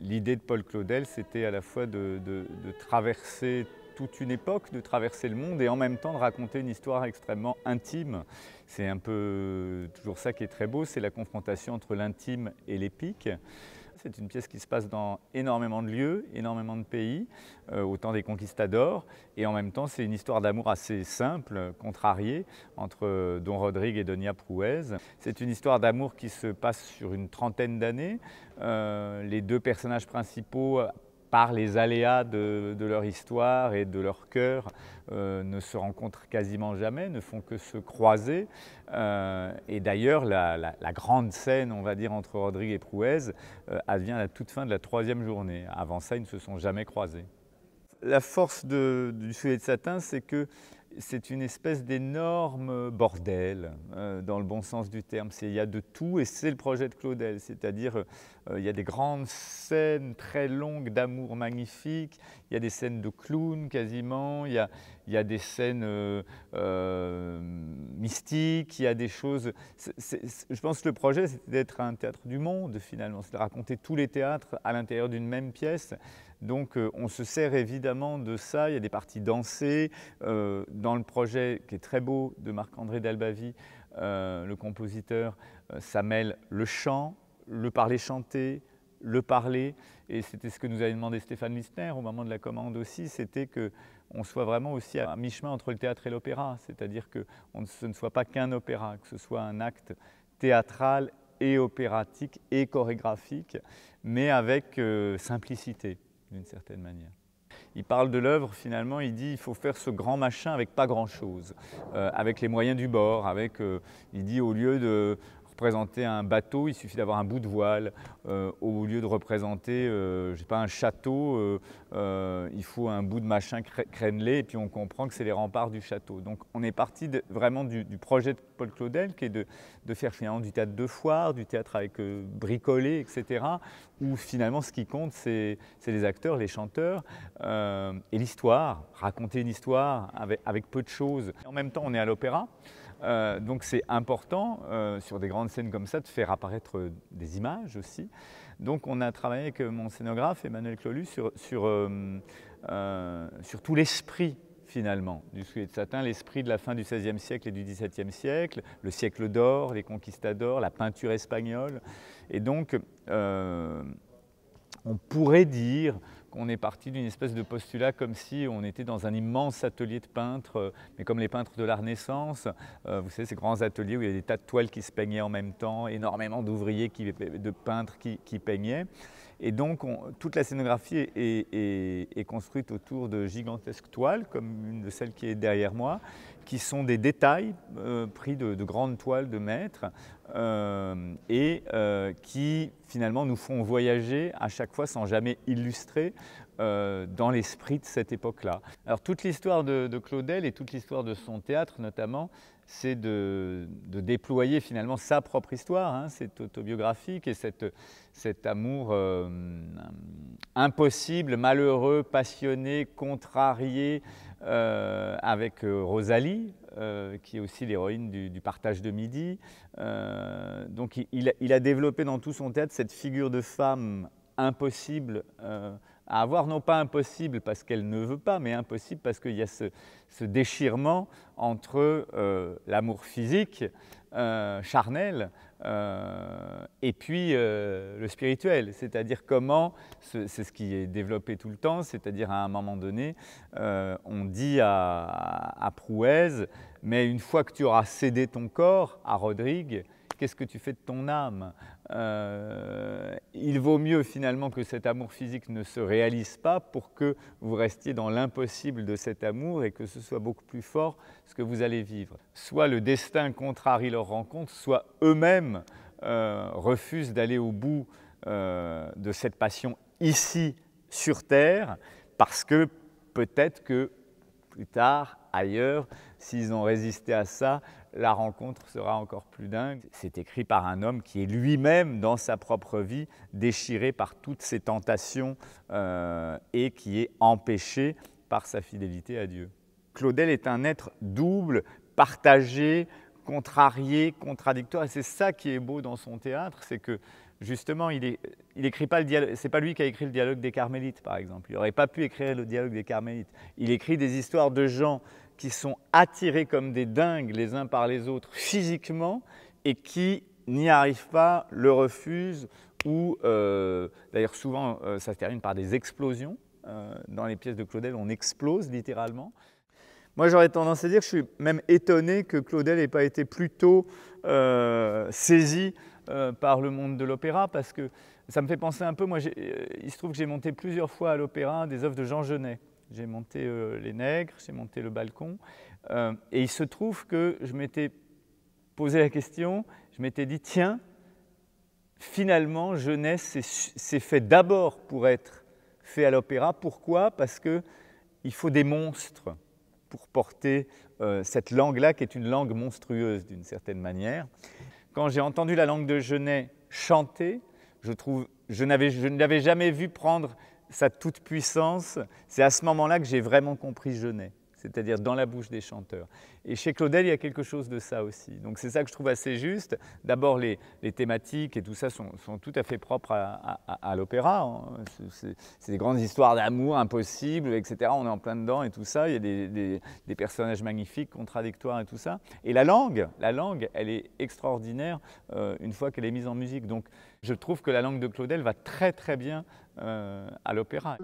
L'idée de Paul Claudel, c'était à la fois de, traverser toute une époque, de traverser le monde et en même temps de raconter une histoire extrêmement intime. C'est un peu toujours ça qui est très beau, c'est la confrontation entre l'intime et l'épique. C'est une pièce qui se passe dans énormément de lieux, énormément de pays, euh, au temps des conquistadors. Et en même temps, c'est une histoire d'amour assez simple, contrariée, entre euh, Don Rodrigue et Donia Prouez. C'est une histoire d'amour qui se passe sur une trentaine d'années. Euh, les deux personnages principaux par les aléas de, leur histoire et de leur cœur, euh, ne se rencontrent quasiment jamais, ne font que se croiser. Euh, et d'ailleurs, la, grande scène, on va dire, entre Rodrigue et Prouez, advient euh, à la toute fin de la troisième journée. Avant ça, ils ne se sont jamais croisés. La force du sujet de satin, c'est que c'est une espèce d'énorme bordel, euh, dans le bon sens du terme. Il y a de tout et c'est le projet de Claudel, c'est-à-dire euh, il y a des grandes scènes très longues d'amour magnifique, il y a des scènes de clown quasiment, il y a, il des scènes euh, mystiques, il y a des choses... je pense que le projet c'était d'être un théâtre du monde finalement, c'est de raconter tous les théâtres à l'intérieur d'une même pièce. Donc on se sert évidemment de ça, il y a des parties dansées dans le projet qui est très beau de Marc-André Dalbavi, euh, le compositeur, euh, ça mêle le chant, le parler chanté, le parler. Et c'était ce que nous avait demandé Stéphane Listner au moment de la commande aussi, c'était que on soit vraiment aussi à mi-chemin entre le théâtre et l'opéra, c'est-à-dire que ce ne soit pas qu'un opéra, que ce soit un acte théâtral et opératique et chorégraphique, mais avec euh, simplicité d'une certaine manière il parle de l'œuvre finalement, il dit il faut faire ce grand machin avec pas grand-chose, euh, avec les moyens du bord, avec, euh, il dit au lieu de, représenter un bateau, il suffit d'avoir un bout de voile. Euh, au lieu de représenter, euh, je pas, un château, euh, il faut un bout de machin crénelé et puis on comprend que c'est les remparts du château. Donc on est parti vraiment du, projet de Paul Claudel qui est de, faire finalement du théâtre de foire, du théâtre avec bricolé, etc. Où finalement ce qui compte c'est les acteurs, les chanteurs et l'histoire, raconter une histoire avec peu de choses. En même temps on est à l'opéra. Euh, donc c'est important euh, sur des grandes scènes comme ça de faire apparaître des images aussi. Donc on a travaillé avec mon scénographe Emmanuel Clolu sur, sur, euh, sur tout l'esprit finalement du soulier de satin, l'esprit de la fin du XVIe siècle et du XVIIe siècle, le siècle d'or, les conquistadors, la peinture espagnole. Et donc on pourrait dire on est parti d'une espèce de postulat comme si on était dans un immense atelier de peintres, euh, mais comme les peintres de la Renaissance, euh, vous savez, ces grands ateliers où il y a des tas de toiles qui se peignaient en même temps, énormément d'ouvriers, de peintres qui, qui peignaient. Et donc, toute la scénographie est, construite autour de gigantesques toiles, comme une de celles qui est derrière moi, qui sont des détails euh, pris de, grandes toiles de maîtres euh, et euh, qui finalement nous font voyager à chaque fois sans jamais illustrer euh, dans l'esprit de cette époque-là. Alors toute l'histoire de, Claudel et toute l'histoire de son théâtre notamment, c'est de, déployer finalement sa propre histoire, hein, cette autobiographique et cette, cet amour euh, impossible, malheureux, passionné, contrarié euh, avec Rosalie, qui est aussi l'héroïne du, partage de midi. donc il, il, a développé dans tout son théâtre cette figure de femme impossible à avoir non pas impossible parce qu'elle ne veut pas, mais impossible parce qu'il y a ce, déchirement entre euh, l'amour physique, euh, charnel, euh, et puis le spirituel, c'est-à-dire comment, c'est ce qui est développé tout le temps, c'est-à-dire à un moment donné, on dit à, à, Prouez, mais une fois que tu auras cédé ton corps à Rodrigue, qu'est-ce que tu fais de ton âme il vaut mieux finalement que cet amour physique ne se réalise pas pour que vous restiez dans l'impossible de cet amour et que ce soit beaucoup plus fort ce que vous allez vivre. Soit le destin contrarie leur rencontre, soit eux-mêmes euh, refusent d'aller au bout euh, de cette passion ici sur Terre parce que peut-être que plus tard, ailleurs. S'ils ont résisté à ça, la rencontre sera encore plus dingue. C'est écrit par un homme qui est lui-même, dans sa propre vie, déchiré par toutes ses tentations euh, et qui est empêché par sa fidélité à Dieu. Claudel est un être double, partagé, contrarié, contradictoire. C'est ça qui est beau dans son théâtre, c'est que justement, il, est, écrit pas le C'est pas lui qui a écrit le dialogue des Carmélites, par exemple. Il n'aurait pas pu écrire le dialogue des Carmélites. Il écrit des histoires de gens qui sont attirés comme des dingues les uns par les autres physiquement et qui n'y arrivent pas, le refusent ou euh, d'ailleurs souvent euh, ça se termine par des explosions. Euh, dans les pièces de Claudel, on explose littéralement. Moi j'aurais tendance à dire que je suis même étonné que Claudel n'ait pas été plutôt tôt saisi par le monde de l'opéra parce que ça me fait penser un peu, moi il se trouve que j'ai monté plusieurs fois à l'opéra des œuvres de Jean Genet. J'ai monté euh, les nègres, j'ai monté le balcon. Euh, et il se trouve que je m'étais posé la question, je m'étais dit, tiens, finalement, jeunesse, c'est fait d'abord pour être fait à l'opéra. Pourquoi Parce que il faut des monstres pour porter euh, cette langue-là, qui est une langue monstrueuse d'une certaine manière. Quand j'ai entendu la langue de Genet chanter, je, je, je ne l'avais jamais vu prendre sa toute-puissance, c'est à ce moment-là que j'ai vraiment compris Genet, c'est-à-dire dans la bouche des chanteurs. Et chez Claudel, il y a quelque chose de ça aussi. Donc c'est ça que je trouve assez juste. D'abord, les, les, thématiques et tout ça sont, sont tout à fait propres à, l'opéra. Hein. C'est des grandes histoires d'amour impossible, etc. On est en plein dedans et tout ça. Il y a des, des, personnages magnifiques, contradictoires et tout ça. Et la langue, la langue, elle est extraordinaire euh, une fois qu'elle est mise en musique. Donc je trouve que la langue de Claudel va très très bien euh, à l'opéra.